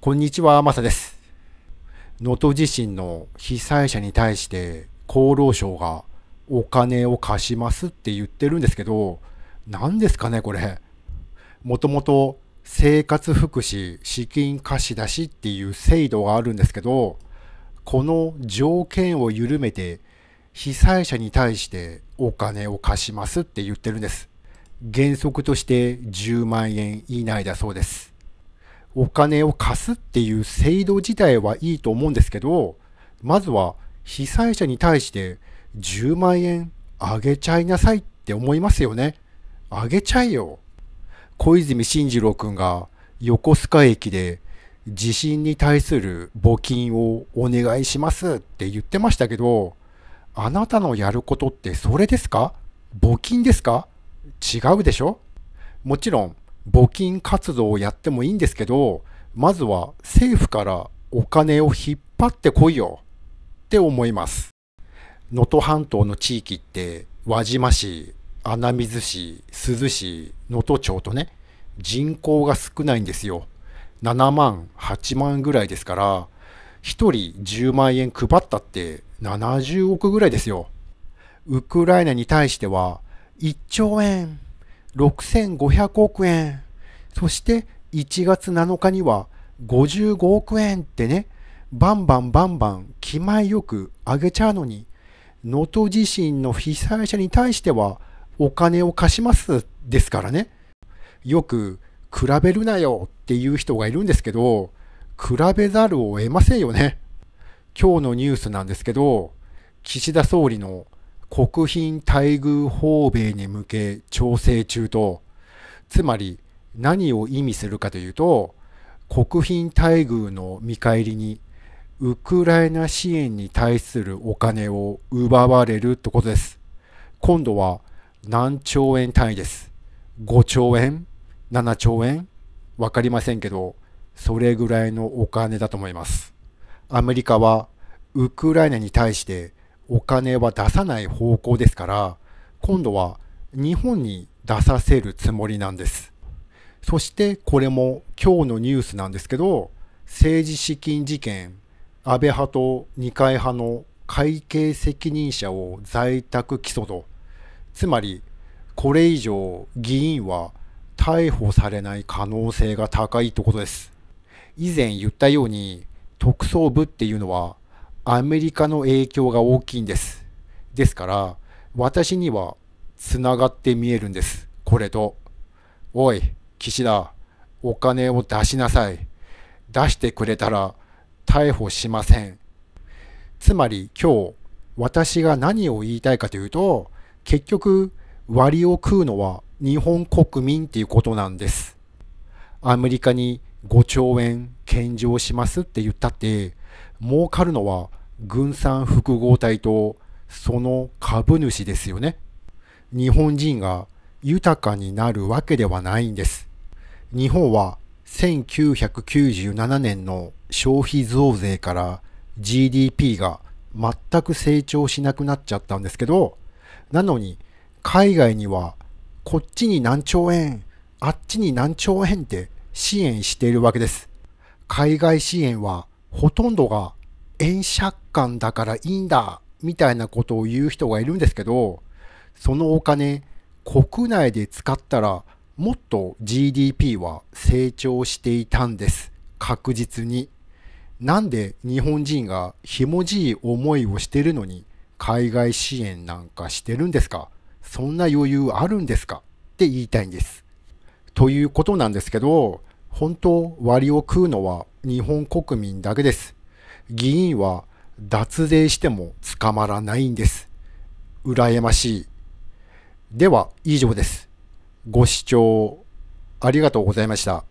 こんにちは、まさです。能登地震の被災者に対して厚労省がお金を貸しますって言ってるんですけど、何ですかね、これ。もともと生活福祉資金貸し出しっていう制度があるんですけど、この条件を緩めて被災者に対してお金を貸しますって言ってるんです。原則として10万円以内だそうです。お金を貸すっていう制度自体はいいと思うんですけど、まずは被災者に対して10万円あげちゃいなさいって思いますよね。あげちゃいよ。小泉進次郎くんが横須賀駅で地震に対する募金をお願いしますって言ってましたけど、あなたのやることってそれですか募金ですか違うでしょもちろん募金活動をやってもいいんですけど、まずは政府からお金を引っ張ってこいよって思います。能登半島の地域って輪島市、穴水市、珠洲市、能登町とね、人口が少ないんですよ。7万、8万ぐらいですから、1人10万円配ったって70億ぐらいですよ。ウクライナに対しては1兆円6500億円。そして1月7日には55億円ってね、バンバンバンバン気前よく上げちゃうのに、能登地震の被災者に対してはお金を貸しますですからね。よく比べるなよっていう人がいるんですけど、比べざるを得ませんよね。今日のニュースなんですけど、岸田総理の国賓待遇訪米に向け調整中と、つまり何を意味するかというと、国賓待遇の見返りに、ウクライナ支援に対するお金を奪われるってことです。今度は何兆円単位です。5兆円 ?7 兆円わかりませんけど、それぐらいのお金だと思います。アメリカはウクライナに対してお金は出さない方向ですから今度は日本に出させるつもりなんですそしてこれも今日のニュースなんですけど政治資金事件安倍派と二階派の会計責任者を在宅起訴とつまりこれ以上議員は逮捕されない可能性が高いってことです以前言ったように特捜部っていうのはアメリカの影響が大きいんです。ですから、私にはつながって見えるんです。これと。おい、岸田、お金を出しなさい。出してくれたら逮捕しません。つまり今日、私が何を言いたいかというと、結局、割を食うのは日本国民っていうことなんです。アメリカに5兆円献上しますって言ったって、儲かるのは軍産複合体とその株主ですよね。日本人が豊かになるわけではないんです。日本は1997年の消費増税から GDP が全く成長しなくなっちゃったんですけど、なのに海外にはこっちに何兆円、あっちに何兆円って支援しているわけです。海外支援はほとんどが円借款だからいいんだみたいなことを言う人がいるんですけどそのお金国内で使ったらもっと GDP は成長していたんです確実になんで日本人がひもじい思いをしてるのに海外支援なんかしてるんですかそんな余裕あるんですかって言いたいんですということなんですけど本当、割を食うのは日本国民だけです。議員は脱税しても捕まらないんです。羨ましい。では、以上です。ご視聴ありがとうございました。